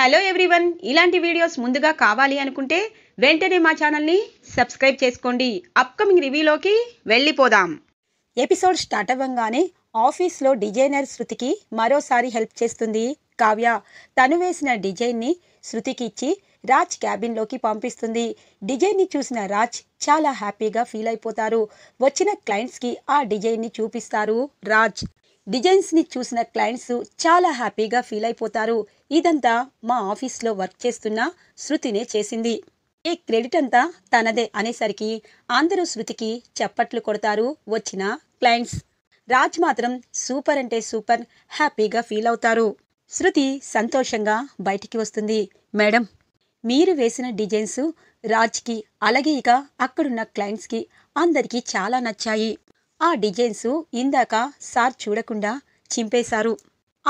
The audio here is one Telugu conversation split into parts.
హలో ఎవ్రీవన్ ఇలాంటి వీడియోస్ ముందుగా కావాలి అనుకుంటే వెంటనే మా ఛానల్ని సబ్స్క్రైబ్ చేసుకోండి అప్కమింగ్ రివ్యూలోకి వెళ్ళిపోదాం ఎపిసోడ్ స్టార్ట్ అవ్వంగానే ఆఫీస్లో డిజైనర్ శృతికి మరోసారి హెల్ప్ చేస్తుంది కావ్య తను వేసిన డిజైన్ని శృతికి ఇచ్చి రాజ్ క్యాబిన్లోకి పంపిస్తుంది డిజైన్ని చూసిన రాజ్ చాలా హ్యాపీగా ఫీల్ అయిపోతారు వచ్చిన క్లయింట్స్కి ఆ డిజైన్ని చూపిస్తారు రాజ్ డిజైన్స్ని చూసిన క్లయింట్స్ చాలా హ్యాపీగా ఫీల్ అయిపోతారు ఇదంతా మా ఆఫీస్లో వర్క్ చేస్తున్న శృతినే చేసింది ఏ క్రెడిట్ అంతా తనదే అనేసరికి అందరూ శృతికి చప్పట్లు కొడతారు వచ్చిన క్లయింట్స్ రాజ్ మాత్రం సూపర్ అంటే సూపర్ హ్యాపీగా ఫీల్ అవుతారు శృతి సంతోషంగా బయటికి వస్తుంది మేడం మీరు వేసిన డిజైన్స్ రాజ్కి అలాగే ఇక అక్కడున్న క్లయింట్స్కి అందరికీ చాలా నచ్చాయి ఆ డిజైన్సు ఇందాక సార్ చూడకుండా చింపేశారు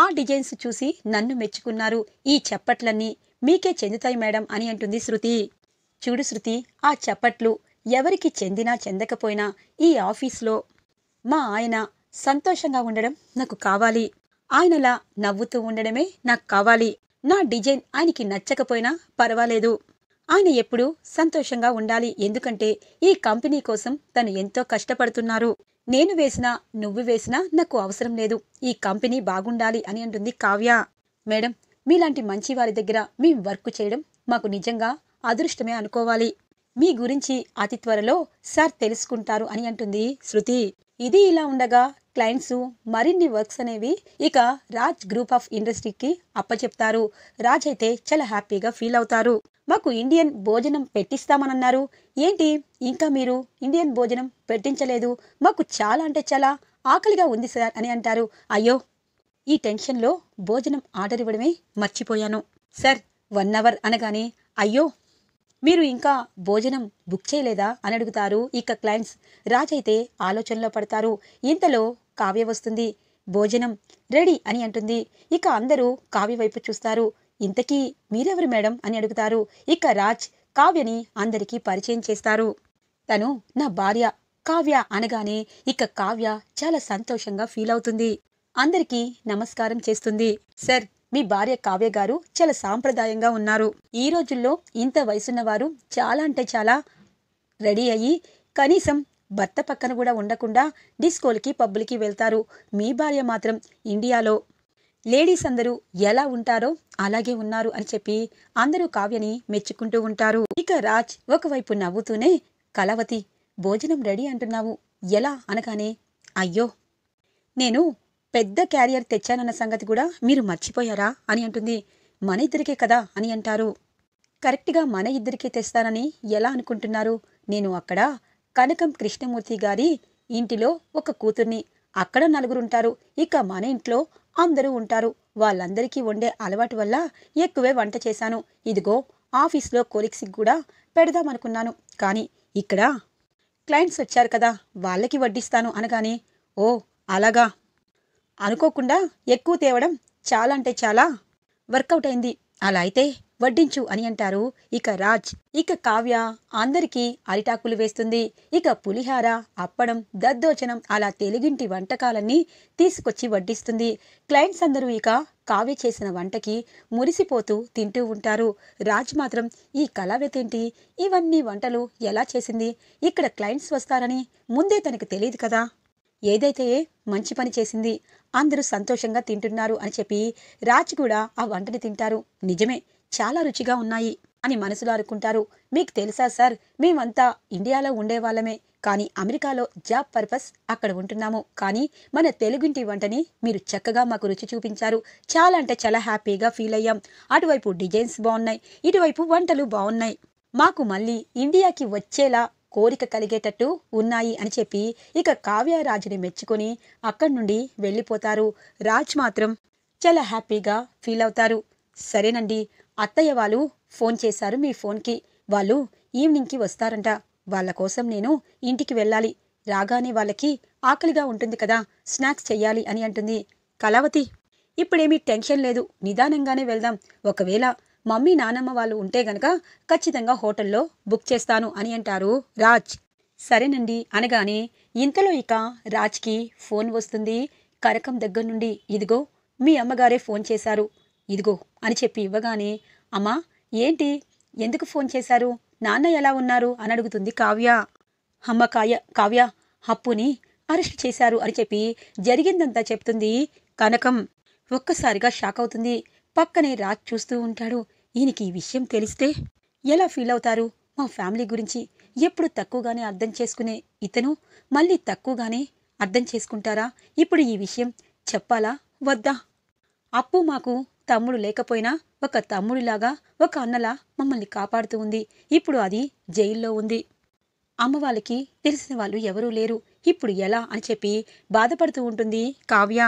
ఆ డిజైన్స్ చూసి నన్ను మెచ్చుకున్నారు ఈ చప్పట్లన్నీ మీకే చెందుతాయి మేడం అని అంటుంది శృతి చూడు శృతి ఆ చప్పట్లు ఎవరికి చెందినా చెందకపోయినా ఈ ఆఫీస్లో మా ఆయన సంతోషంగా ఉండడం నాకు కావాలి ఆయనలా నవ్వుతూ ఉండడమే నాకు కావాలి నా డిజైన్ ఆయనకి నచ్చకపోయినా పర్వాలేదు ఆయన ఎప్పుడూ సంతోషంగా ఉండాలి ఎందుకంటే ఈ కంపెనీ కోసం తను ఎంతో కష్టపడుతున్నారు నేను వేసినా నువ్వు వేసినా నాకు అవసరం లేదు ఈ కంపెనీ బాగుండాలి అని అంటుంది కావ్య మేడం మీలాంటి మంచి వారి దగ్గర మీ వర్క్ చేయడం మాకు నిజంగా అదృష్టమే అనుకోవాలి మీ గురించి అతి త్వరలో సార్ తెలుసుకుంటారు అని అంటుంది శృతి ఇది ఇలా ఉండగా క్లయింట్స్ మరిన్ని వర్క్స్ అనేవి ఇక రాజ్ గ్రూప్ ఆఫ్ ఇండస్ట్రీకి అప్పచెప్తారు రాజ్ అయితే చాలా హ్యాపీగా ఫీల్ అవుతారు మాకు ఇండియన్ భోజనం పెట్టిస్తామనన్నారు ఏంటి ఇంకా మీరు ఇండియన్ భోజనం పెట్టించలేదు మాకు చాలా అంటే చాలా ఆకలిగా ఉంది సార్ అని అంటారు అయ్యో ఈ టెన్షన్లో భోజనం ఆర్డర్ ఇవ్వడమే మర్చిపోయాను సార్ వన్ అవర్ అనగానే అయ్యో మీరు ఇంకా భోజనం బుక్ చేయలేదా అని అడుగుతారు ఇక క్లయింట్స్ రాజైతే ఆలోచనలో పడతారు ఇంతలో కావ్య వస్తుంది భోజనం రెడీ అని అంటుంది ఇక అందరూ కావ్య వైపు చూస్తారు ఇంతకీ మీరెవరు మేడం అని అడుగుతారు ఇక రాజ్ కావ్యని అందరికీ పరిచయం చేస్తారు తను నా భార్య కావ్య అనగానే ఇక కావ్య చాలా సంతోషంగా ఫీల్ అవుతుంది అందరికీ నమస్కారం చేస్తుంది సార్ మీ భార్య కావ్య గారు చాలా సాంప్రదాయంగా ఉన్నారు ఈ రోజుల్లో ఇంత వయసున్న వారు చాలా అంటే చాలా రెడీ అయ్యి కనీసం భర్త పక్కన కూడా ఉండకుండా డిస్కోలకి పబ్బులకి వెళ్తారు మీ భార్య మాత్రం ఇండియాలో లేడీస్ అందరూ ఎలా ఉంటారో అలాగే ఉన్నారు అని చెప్పి అందరూ కావ్యని మెచ్చుకుంటూ ఉంటారు ఇక రాజ్ ఒకవైపు నవ్వుతూనే కలవతి భోజనం రెడీ అంటున్నావు ఎలా అనగానే అయ్యో నేను పెద్ద క్యారియర్ తెచ్చానన్న సంగతి కూడా మీరు మర్చిపోయారా అని అంటుంది మన ఇద్దరికే కదా అని అంటారు కరెక్ట్గా మన ఇద్దరికే తెస్తానని ఎలా అనుకుంటున్నారు నేను అక్కడ కనకం కృష్ణమూర్తి గారి ఇంటిలో ఒక కూతుర్ని అక్కడ నలుగురుంటారు ఇక మన ఇంట్లో అందరూ ఉంటారు వాళ్ళందరికీ వండే అలవాటు వల్ల ఎక్కువే వంట చేశాను ఇదిగో ఆఫీస్లో కోలిక్స్కి కూడా పెడదామనుకున్నాను కానీ ఇక్కడ క్లయింట్స్ వచ్చారు కదా వాళ్ళకి వడ్డిస్తాను అనగానే ఓ అలాగా అనుకోకుండా ఎక్కువ తేవడం చాలా అంటే చాలా వర్కౌట్ అయింది అలా అయితే వడ్డించు అని అంటారు ఇక రాజ్ ఇక కావ్య అందరికీ అరిటాకులు వేస్తుంది ఇక పులిహార అప్పడం దద్దోచనం అలా తెలుగింటి వంటకాలన్నీ తీసుకొచ్చి వడ్డిస్తుంది క్లయింట్స్ అందరూ ఇక కావ్య చేసిన వంటకి మురిసిపోతూ తింటూ ఉంటారు రాజ్ మాత్రం ఈ కళావ్యతేంటి ఇవన్నీ వంటలు ఎలా చేసింది ఇక్కడ క్లయింట్స్ వస్తారని ముందే తనకు తెలియదు కదా ఏదైతే మంచి పని చేసింది అందరూ సంతోషంగా తింటున్నారు అని చెప్పి రాజ్ కూడా ఆ వంటని తింటారు నిజమే చాలా రుచిగా ఉన్నాయి అని మనసులో అనుకుంటారు మీకు తెలుసా సార్ మేమంతా ఇండియాలో ఉండేవాళ్ళమే కానీ అమెరికాలో జాబ్ పర్పస్ అక్కడ ఉంటున్నాము కానీ మన తెలుగింటి వంటని మీరు చక్కగా మాకు రుచి చూపించారు చాలా అంటే చాలా హ్యాపీగా ఫీల్ అయ్యాం అటువైపు డిజైన్స్ బాగున్నాయి ఇటువైపు వంటలు బాగున్నాయి మాకు మళ్ళీ ఇండియాకి వచ్చేలా కోరిక కలిగేటట్టు ఉన్నాయి అని చెప్పి ఇక కావ్యరాజుని మెచ్చుకొని అక్కడి నుండి వెళ్ళిపోతారు రాజ్ మాత్రం చాలా హ్యాపీగా ఫీల్ అవుతారు సరేనండి అత్తయ్య వాళ్ళు ఫోన్ చేశారు మీ ఫోన్కి వాళ్ళు ఈవినింగ్కి వస్తారంట వాళ్ళ కోసం నేను ఇంటికి వెళ్ళాలి రాగానే వాళ్ళకి ఆకలిగా ఉంటుంది కదా స్నాక్స్ చెయ్యాలి అని అంటుంది కళావతి ఇప్పుడేమీ టెన్షన్ లేదు నిదానంగానే వెళ్దాం ఒకవేళ మమ్మీ నానమ్మ వాళ్ళు ఉంటే గనక ఖచ్చితంగా హోటల్లో బుక్ చేస్తాను అని అంటారు రాజ్ సరేనండి అనగానే ఇంతలో ఇక రాజ్కి ఫోన్ వస్తుంది కరకం దగ్గర నుండి ఇదిగో మీ అమ్మగారే ఫోన్ చేశారు ఇదిగో అని చెప్పి ఇవ్వగానే అమ్మా ఏంటి ఎందుకు ఫోన్ చేశారు నాన్న ఎలా ఉన్నారు అని అడుగుతుంది కావ్య అమ్మ కాయ కావ్య అప్పుని అరెస్ట్ చేశారు అని చెప్పి జరిగిందంతా చెప్తుంది కనకం ఒక్కసారిగా షాక్ అవుతుంది పక్కనే రాజ్ చూస్తూ ఉంటాడు ఈయనకి ఈ విషయం తెలిస్తే ఎలా ఫీల్ అవుతారు మా ఫ్యామిలీ గురించి ఎప్పుడు తక్కువగానే అర్థం చేసుకునే ఇతను మళ్ళీ తక్కువగానే అర్థం చేసుకుంటారా ఇప్పుడు ఈ విషయం చెప్పాలా వద్దా అప్పు మాకు తమ్ముడు లేకపోయినా ఒక తమ్ముడిలాగా ఒక అన్నలా మమ్మల్ని కాపాడుతూ ఉంది ఇప్పుడు అది జైల్లో ఉంది అమ్మ వాళ్ళకి తెలిసిన వాళ్ళు ఎవరూ లేరు ఇప్పుడు ఎలా అని చెప్పి బాధపడుతూ ఉంటుంది కావ్య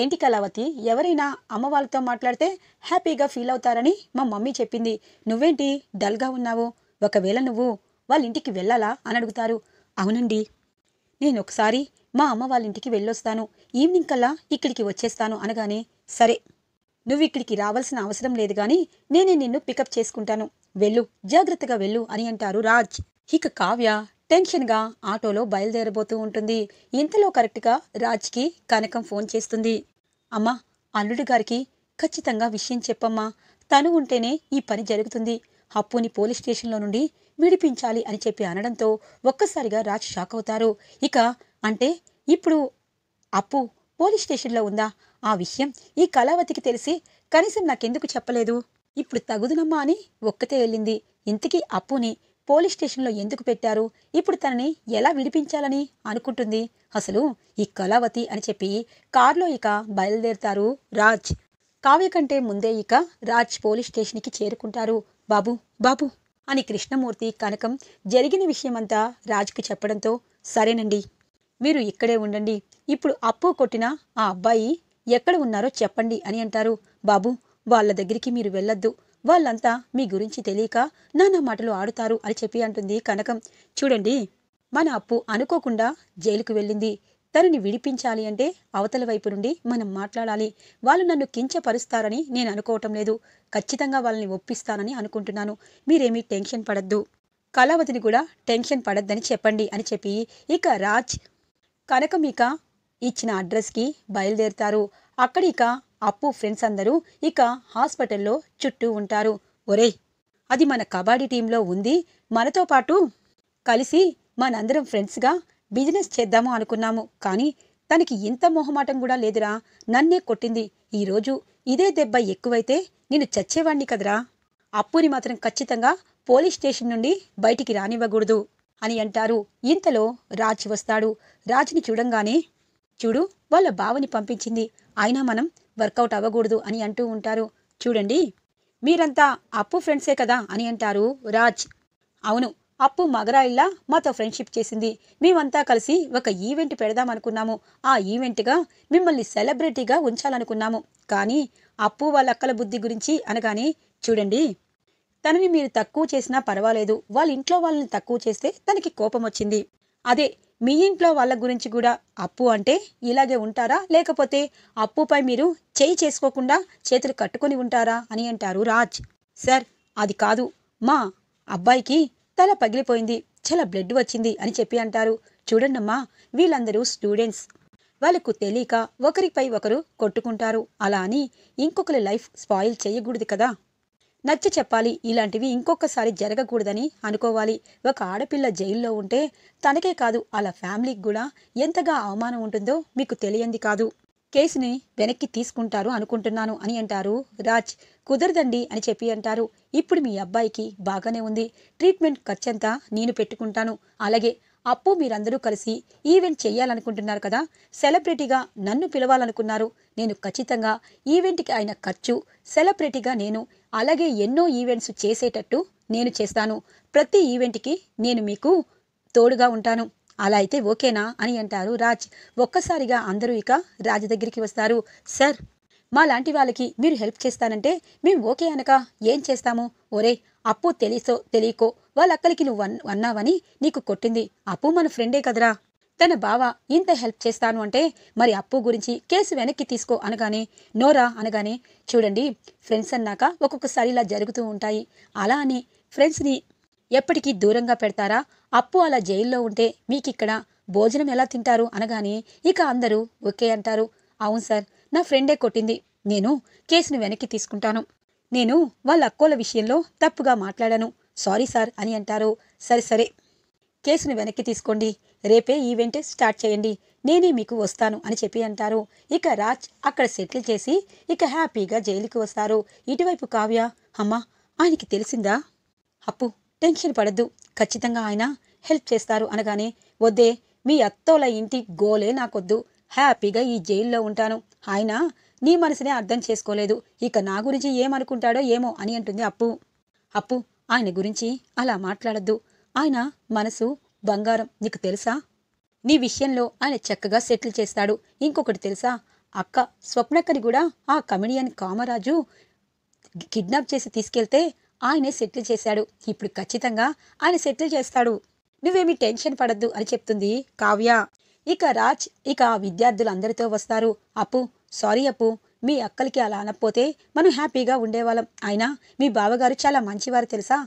ఏంటి కళావతి ఎవరైనా అమ్మ వాళ్ళతో మాట్లాడితే హ్యాపీగా ఫీల్ అవుతారని మా మమ్మీ చెప్పింది నువ్వేంటి డల్గా ఉన్నావు ఒకవేళ నువ్వు వాళ్ళ ఇంటికి వెళ్ళాలా అని అడుగుతారు అవునండి నేను ఒకసారి మా అమ్మ వాళ్ళ ఇంటికి వెళ్ళొస్తాను ఈవినింగ్ కల్లా ఇక్కడికి వచ్చేస్తాను అనగానే సరే నువ్వు ఇక్కడికి రావాల్సిన అవసరం లేదు గాని నేనే నిన్ను పికప్ చేసుకుంటాను వెళ్ళు జాగ్రత్తగా వెళ్ళు అని అంటారు రాజ్ ఇక కావ్య టెన్షన్గా ఆటోలో బయలుదేరబోతూ ఉంటుంది ఇంతలో కరెక్ట్గా రాజ్కి కనకం ఫోన్ చేస్తుంది అమ్మా అల్లుడి గారికి ఖచ్చితంగా విషయం చెప్పమ్మా తను ఉంటేనే ఈ పని జరుగుతుంది అప్పుని పోలీస్ స్టేషన్లో నుండి విడిపించాలి అని చెప్పి అనడంతో ఒక్కసారిగా రాజ్ షాక్ అవుతారు ఇక అంటే ఇప్పుడు అప్పు పోలీస్ స్టేషన్లో ఉందా ఆ విషయం ఈ కళావతికి తెలిసి కనీసం నాకెందుకు చెప్పలేదు ఇప్పుడు తగుదునమ్మా అని ఒక్కతే వెళ్ళింది ఇంతకీ అప్పుని పోలీస్ స్టేషన్లో ఎందుకు పెట్టారు ఇప్పుడు తనని ఎలా విడిపించాలని అనుకుంటుంది అసలు ఈ కళావతి అని చెప్పి కారులో ఇక బయలుదేరుతారు రాజ్ కావ్య కంటే ముందే ఇక రాజ్ పోలీస్ స్టేషన్కి చేరుకుంటారు బాబు బాబు అని కృష్ణమూర్తి కనకం జరిగిన విషయమంతా రాజ్కు చెప్పడంతో సరేనండి మీరు ఇక్కడే ఉండండి ఇప్పుడు అప్పు కొట్టిన ఆ అబ్బాయి ఎక్కడ ఉన్నారో చెప్పండి అని అంటారు బాబు వాళ్ళ దగ్గరికి మీరు వెళ్ళొద్దు వాళ్ళంతా మీ గురించి తెలియక నానా మాటలు ఆడుతారు అని చెప్పి అంటుంది కనకం చూడండి మన అప్పు అనుకోకుండా జైలుకు వెళ్ళింది తనని విడిపించాలి అంటే అవతల వైపు నుండి మనం మాట్లాడాలి వాళ్ళు నన్ను కించపరుస్తారని నేను అనుకోవటం లేదు ఖచ్చితంగా వాళ్ళని ఒప్పిస్తానని అనుకుంటున్నాను మీరేమీ టెన్షన్ పడద్దు కళావతిని కూడా టెన్షన్ పడద్దని చెప్పండి అని చెప్పి ఇక రాజ్ కనకం ఇక ఇచ్చిన అడ్రస్కి బయలుదేరుతారు అక్కడ ఇక అప్పు ఫ్రెండ్స్ అందరూ ఇక హాస్పిటల్లో చుట్టూ ఉంటారు ఒరే అది మన కబడ్డీ టీంలో ఉంది మనతో పాటు కలిసి మనందరం ఫ్రెండ్స్గా బిజినెస్ చేద్దాము అనుకున్నాము కానీ తనకి ఇంత మొహమాటం కూడా లేదురా నన్నే కొట్టింది ఈరోజు ఇదే దెబ్బ ఎక్కువైతే నేను చచ్చేవాణ్ణి కదరా అప్పుని మాత్రం ఖచ్చితంగా పోలీస్ స్టేషన్ నుండి బయటికి రానివ్వకూడదు అని అంటారు ఇంతలో రాజ్ వస్తాడు రాజ్ని చూడంగానే చూడు వాళ్ళ బావని పంపించింది అయినా మనం వర్కౌట్ అవ్వకూడదు అని అంటూ ఉంటారు చూడండి మీరంతా అప్పు ఫ్రెండ్సే కదా అని అంటారు రాజ్ అవును అప్పు మగరాయిల్లా మాతో ఫ్రెండ్షిప్ చేసింది మేమంతా కలిసి ఒక ఈవెంట్ పెడదాం అనుకున్నాము ఆ ఈవెంట్గా మిమ్మల్ని సెలబ్రిటీగా ఉంచాలనుకున్నాము కానీ అప్పు వాళ్ళ అక్కల బుద్ధి గురించి అనగానే చూడండి తనని మీరు తక్కువ చేసినా పర్వాలేదు వాళ్ళ ఇంట్లో వాళ్ళని తక్కువ చేస్తే తనకి కోపం వచ్చింది అదే మీ ఇంట్లో వాళ్ళ గురించి కూడా అప్పు అంటే ఇలాగే ఉంటారా లేకపోతే అప్పుపై మీరు చేయి చేసుకోకుండా చేతులు కట్టుకుని ఉంటారా అని అంటారు రాజ్ సార్ అది కాదు మా అబ్బాయికి తల పగిలిపోయింది చాలా బ్లడ్ వచ్చింది అని చెప్పి అంటారు చూడండమ్మా వీళ్ళందరూ స్టూడెంట్స్ వాళ్ళకు తెలియక ఒకరిపై ఒకరు కొట్టుకుంటారు అలా అని ఇంకొకరి లైఫ్ స్పాయిల్ చేయకూడదు కదా నచ్చ చెప్పాలి ఇలాంటివి ఇంకొకసారి జరగకూడదని అనుకోవాలి ఒక ఆడపిల్ల జైల్లో ఉంటే తనకే కాదు అలా ఫ్యామిలీకి కూడా ఎంతగా అవమానం ఉంటుందో మీకు తెలియంది కాదు కేసుని వెనక్కి తీసుకుంటారు అనుకుంటున్నాను అని అంటారు రాజ్ కుదరదండి అని చెప్పి అంటారు ఇప్పుడు మీ అబ్బాయికి బాగానే ఉంది ట్రీట్మెంట్ ఖర్చంతా నేను పెట్టుకుంటాను అలాగే అప్పు మీరందరూ కలిసి ఈవెంట్ చేయాలనుకుంటున్నారు కదా సెలబ్రిటీగా నన్ను పిలవాలనుకున్నారు నేను ఖచ్చితంగా ఈవెంట్కి అయిన ఖర్చు సెలబ్రిటీగా నేను అలాగే ఎన్నో ఈవెంట్స్ చేసేటట్టు నేను చేస్తాను ప్రతి ఈవెంట్కి నేను మీకు తోడుగా ఉంటాను అలా అయితే ఓకేనా అని అంటారు రాజ్ ఒక్కసారిగా అందరూ ఇక రాజ్ దగ్గరికి వస్తారు సార్ మా లాంటి వాళ్ళకి మీరు హెల్ప్ చేస్తానంటే మేము ఓకే అనక ఏం చేస్తాము ఒరే అప్పు తెలిసో తెలియకో వాళ్ళక్కలికి నువ్వు అన్నావని నీకు కొట్టింది అప్పు మన ఫ్రెండే కదరా తన బావ ఇంత హెల్ప్ చేస్తాను అంటే మరి అప్పు గురించి కేసు వెనక్కి తీసుకో అనగానే నోరా అనగానే చూడండి ఫ్రెండ్స్ అన్నాక ఒక్కొక్కసారి ఇలా జరుగుతూ ఉంటాయి అలా అని ఫ్రెండ్స్ని ఎప్పటికీ దూరంగా పెడతారా అప్పు అలా జైల్లో ఉంటే మీకిక్కడ భోజనం ఎలా తింటారు అనగానే ఇక అందరూ ఓకే అంటారు అవును సార్ నా ఫ్రెండే కొట్టింది నేను కేసును వెనక్కి తీసుకుంటాను నేను వాళ్ళ అక్కోల విషయంలో తప్పుగా మాట్లాడాను సారీ సార్ అని అంటారు సరే సరే కేసును వెనక్కి తీసుకోండి రేపే ఈవెంట్ స్టార్ట్ చేయండి నేనే మీకు వస్తాను అని చెప్పి అంటారు ఇక రాజ్ అక్కడ సెటిల్ చేసి ఇక హ్యాపీగా జైలుకి వస్తారు ఇటువైపు కావ్య అమ్మా ఆయనకి తెలిసిందా అప్పు టెన్షన్ పడద్దు ఖచ్చితంగా ఆయన హెల్ప్ చేస్తారు అనగానే వద్దే మీ అత్తోల ఇంటి గోలే నాకొద్దు హ్యాపీగా ఈ జైల్లో ఉంటాను ఆయన నీ మనసునే అర్థం చేసుకోలేదు ఇక నా గురించి ఏమనుకుంటాడో ఏమో అని అంటుంది అప్పు అప్పు ఆయన గురించి అలా మాట్లాడద్దు ఆయన మనసు బంగారం నీకు తెలుసా నీ విషయంలో ఆయన చక్కగా సెటిల్ చేస్తాడు ఇంకొకటి తెలుసా అక్క స్వప్నక్కని కూడా ఆ కమెడియన్ కామరాజు కిడ్నాప్ చేసి తీసుకెళ్తే ఆయనే సెటిల్ చేశాడు ఇప్పుడు ఖచ్చితంగా ఆయన సెటిల్ చేస్తాడు నువ్వేమీ టెన్షన్ పడద్దు అని చెప్తుంది కావ్య ఇక రాజ్ ఇక విద్యార్థులందరితో వస్తారు అప్పు సారీ అప్పు మీ అక్కలకి అలా అనకపోతే మనం హ్యాపీగా ఉండేవాళ్ళం అయినా మీ బావగారు చాలా మంచివారు తెలుసా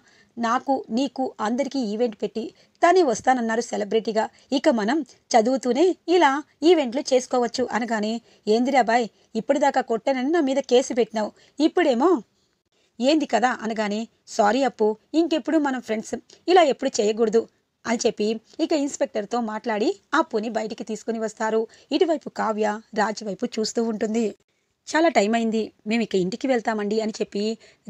నాకు నీకు అందరికీ ఈవెంట్ పెట్టి తనే వస్తానన్నారు సెలబ్రిటీగా ఇక మనం చదువుతూనే ఇలా ఈవెంట్లు చేసుకోవచ్చు అనగానే ఏందిరాబాయ్ ఇప్పటిదాకా కొట్టానని నా మీద కేసు పెట్టినావు ఇప్పుడేమో ఏంది కదా అనగానే సారీ అప్పు ఇంకెప్పుడు మనం ఫ్రెండ్స్ ఇలా ఎప్పుడు చేయకూడదు అని చెప్పి ఇక ఇన్స్పెక్టర్తో మాట్లాడి అప్పుని బయటికి తీసుకుని వస్తారు ఇటువైపు కావ్య రాజువైపు చూస్తూ ఉంటుంది చాలా టైం అయింది మేము ఇక ఇంటికి వెళ్తామండి అని చెప్పి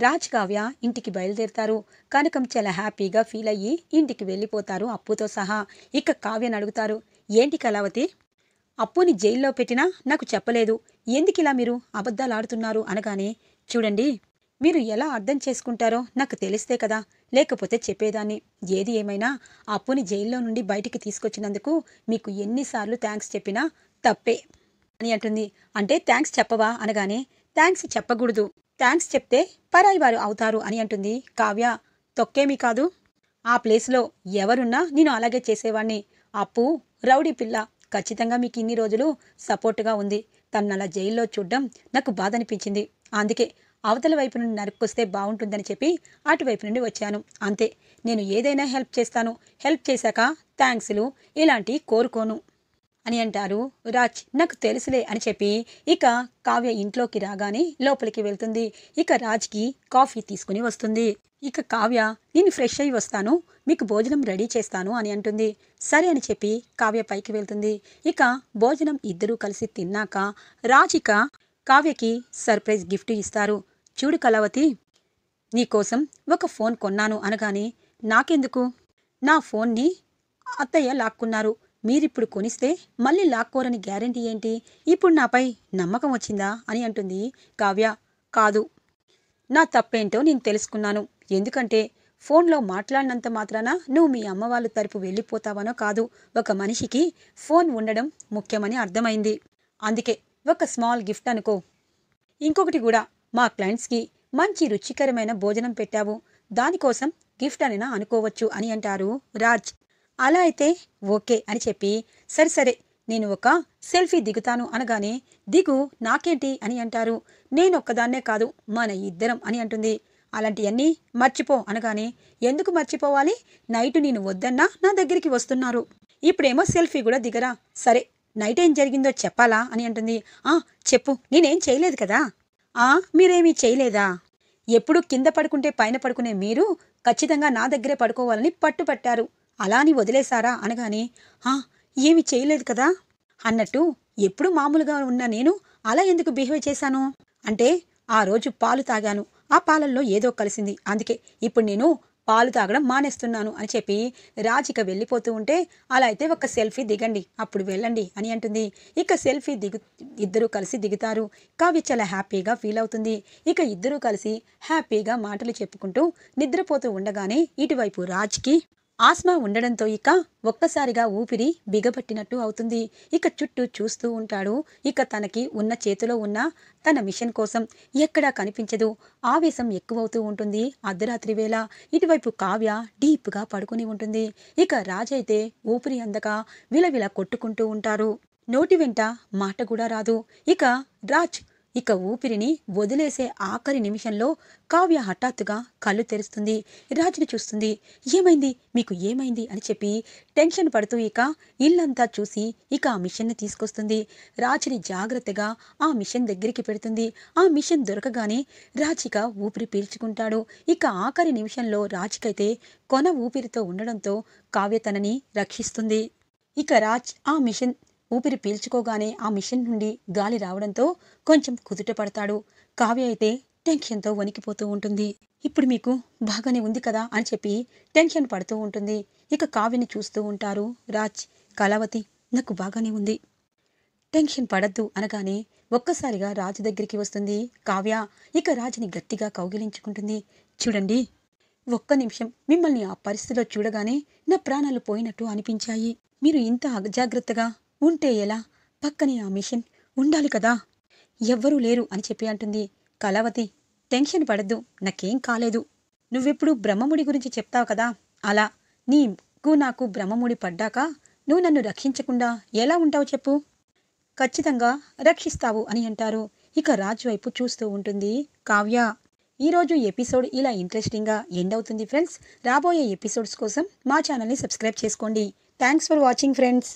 రాజ్ కావ్య ఇంటికి బయలుదేరుతారు కనకం చాలా హ్యాపీగా ఫీల్ అయ్యి ఇంటికి వెళ్ళిపోతారు అప్పుతో సహా ఇక కావ్యను అడుగుతారు ఏంటి కళావతి అప్పుని జైల్లో పెట్టినా నాకు చెప్పలేదు ఎందుకు ఇలా మీరు అబద్ధాలు ఆడుతున్నారు అనగానే చూడండి మీరు ఎలా అర్థం చేసుకుంటారో నాకు తెలిస్తే కదా లేకపోతే చెప్పేదాన్ని ఏది ఏమైనా అప్పుని జైల్లో నుండి బయటికి తీసుకొచ్చినందుకు మీకు ఎన్నిసార్లు థ్యాంక్స్ చెప్పినా తప్పే అని అంటుంది అంటే థ్యాంక్స్ చెప్పవా అనగానే థ్యాంక్స్ చెప్పకూడదు థ్యాంక్స్ చెప్తే పరాయి వారు అవుతారు అని అంటుంది కావ్య తొక్కేమీ కాదు ఆ ప్లేస్లో ఎవరున్నా నేను అలాగే చేసేవాణ్ణి అప్పు రౌడీ పిల్ల ఖచ్చితంగా మీకు ఇన్ని రోజులు సపోర్ట్గా ఉంది తను అలా జైల్లో చూడడం నాకు బాధ అనిపించింది అందుకే అవతల వైపు నుండి నరుక్కొస్తే బాగుంటుందని చెప్పి అటువైపు నుండి వచ్చాను అంతే నేను ఏదైనా హెల్ప్ చేస్తాను హెల్ప్ చేశాక థ్యాంక్స్లు ఇలాంటివి కోరుకోను అని అంటారు రాజ్ నాకు తెలుసులే అని చెప్పి ఇక కావ్య ఇంట్లోకి రాగానే లోపలికి వెళ్తుంది ఇక రాజ్కి కాఫీ తీసుకుని వస్తుంది ఇక కావ్య నేను ఫ్రెష్ అయి వస్తాను మీకు భోజనం రెడీ చేస్తాను అని అంటుంది సరే అని చెప్పి కావ్య పైకి వెళ్తుంది ఇక భోజనం ఇద్దరూ కలిసి తిన్నాక రాజ్ ఇక కావ్యకి సర్ప్రైజ్ గిఫ్ట్ ఇస్తారు చూడు కళావతి నీకోసం ఒక ఫోన్ కొన్నాను అనగానే నాకెందుకు నా ఫోన్ని అత్తయ్య లాక్కున్నారు మీరిప్పుడు కొనిస్తే మళ్ళీ లాక్కోరని గ్యారంటీ ఏంటి ఇప్పుడు నాపై నమ్మకం వచ్చిందా అని అంటుంది కావ్య కాదు నా తప్పేంటో నేను తెలుసుకున్నాను ఎందుకంటే ఫోన్లో మాట్లాడినంత మాత్రాన నువ్వు మీ అమ్మ వాళ్ళ తరపు వెళ్ళిపోతావనో కాదు ఒక మనిషికి ఫోన్ ఉండడం ముఖ్యమని అర్థమైంది అందుకే ఒక స్మాల్ గిఫ్ట్ అనుకో ఇంకొకటి కూడా మా క్లయింట్స్కి మంచి రుచికరమైన భోజనం పెట్టావు దానికోసం గిఫ్ట్ అనినా అనుకోవచ్చు అని అంటారు రాజ్ అలా అయితే ఓకే అని చెప్పి సరే సరే నేను ఒక సెల్ఫీ దిగుతాను అనగానే దిగు నాకేంటి అని అంటారు నేను ఒక్కదాన్నే కాదు మన ఇద్దరం అని అంటుంది అలాంటివన్నీ మర్చిపో అనగానే ఎందుకు మర్చిపోవాలి నైట్ నేను వద్దన్నా నా దగ్గరికి వస్తున్నారు ఇప్పుడేమో సెల్ఫీ కూడా దిగరా సరే నైట్ ఏం జరిగిందో చెప్పాలా అని అంటుంది ఆ చెప్పు నేనేం చేయలేదు కదా ఆ మీరేమీ చేయలేదా ఎప్పుడు కింద పడుకుంటే పైన పడుకునే మీరు ఖచ్చితంగా నా దగ్గరే పడుకోవాలని పట్టుపట్టారు అలాని వదిలేశారా అనగానే హా ఏమి చేయలేదు కదా అన్నట్టు ఎప్పుడు మామూలుగా ఉన్న నేను అలా ఎందుకు బిహేవ్ చేశాను అంటే ఆ రోజు పాలు తాగాను ఆ పాలల్లో ఏదో కలిసింది అందుకే ఇప్పుడు నేను పాలు తాగడం మానేస్తున్నాను అని చెప్పి రాజిక వెళ్ళిపోతూ ఉంటే అలా అయితే ఒక సెల్ఫీ దిగండి అప్పుడు వెళ్ళండి అని అంటుంది ఇక సెల్ఫీ దిగు ఇద్దరూ కలిసి దిగుతారు కావి చాలా హ్యాపీగా ఫీల్ అవుతుంది ఇక ఇద్దరూ కలిసి హ్యాపీగా మాటలు చెప్పుకుంటూ నిద్రపోతూ ఉండగానే ఇటువైపు రాజ్కి ఆస్మా ఉండడంతో ఇక ఒక్కసారిగా ఊపిరి బిగబట్టినట్టు అవుతుంది ఇక చుట్టూ చూస్తూ ఉంటాడు ఇక తనకి ఉన్న చేతిలో ఉన్న తన మిషన్ కోసం ఎక్కడా కనిపించదు ఆవేశం ఎక్కువవుతూ ఉంటుంది అర్ధరాత్రి వేళ ఇటువైపు కావ్య డీప్గా పడుకుని ఉంటుంది ఇక రాజైతే ఊపిరి అందక విలవిల కొట్టుకుంటూ ఉంటారు నోటి వెంట మాట కూడా రాదు ఇక రాజ్ ఇక ఊపిరిని వదిలేసే ఆఖరి నిమిషంలో కావ్య హఠాత్తుగా కళ్ళు తెరుస్తుంది రాజుని చూస్తుంది ఏమైంది మీకు ఏమైంది అని చెప్పి టెన్షన్ పడుతూ ఇక ఇల్లంతా చూసి ఇక ఆ మిషన్ని తీసుకొస్తుంది రాజుని జాగ్రత్తగా ఆ మిషన్ దగ్గరికి పెడుతుంది ఆ మిషన్ దొరకగానే రాజిక ఊపిరి పీల్చుకుంటాడు ఇక ఆఖరి నిమిషంలో రాజుకైతే కొన ఊపిరితో ఉండడంతో కావ్య తనని రక్షిస్తుంది ఇక రాజ్ ఆ మిషన్ ఊపిరి పీల్చుకోగానే ఆ మిషన్ నుండి గాలి రావడంతో కొంచెం కుదుట పడతాడు కావ్య అయితే టెన్షన్తో వణికిపోతూ ఉంటుంది ఇప్పుడు మీకు బాగానే ఉంది కదా అని చెప్పి టెన్షన్ పడుతూ ఉంటుంది ఇక కావ్యని చూస్తూ ఉంటారు రాజ్ కళావతి నాకు బాగానే ఉంది టెన్షన్ పడద్దు అనగానే ఒక్కసారిగా రాజు దగ్గరికి వస్తుంది కావ్య ఇక రాజుని గట్టిగా కౌగిలించుకుంటుంది చూడండి ఒక్క నిమిషం మిమ్మల్ని ఆ పరిస్థితిలో చూడగానే నా ప్రాణాలు పోయినట్టు అనిపించాయి మీరు ఇంత అజాగ్రత్తగా ఉంటే ఎలా పక్కనే ఆ మిషన్ ఉండాలి కదా ఎవ్వరూ లేరు అని చెప్పి అంటుంది కళావతి టెన్షన్ పడద్దు నాకేం కాలేదు నువ్వెప్పుడు బ్రహ్మముడి గురించి చెప్తావు కదా అలా నీకు నాకు బ్రహ్మముడి పడ్డాక నువ్వు నన్ను రక్షించకుండా ఎలా ఉంటావు చెప్పు ఖచ్చితంగా రక్షిస్తావు అని అంటారు ఇక రాజు వైపు చూస్తూ ఉంటుంది కావ్య ఈరోజు ఎపిసోడ్ ఇలా ఇంట్రెస్టింగ్గా ఎండ్ అవుతుంది ఫ్రెండ్స్ రాబోయే ఎపిసోడ్స్ కోసం మా ఛానల్ని సబ్స్క్రైబ్ చేసుకోండి థ్యాంక్స్ ఫర్ వాచింగ్ ఫ్రెండ్స్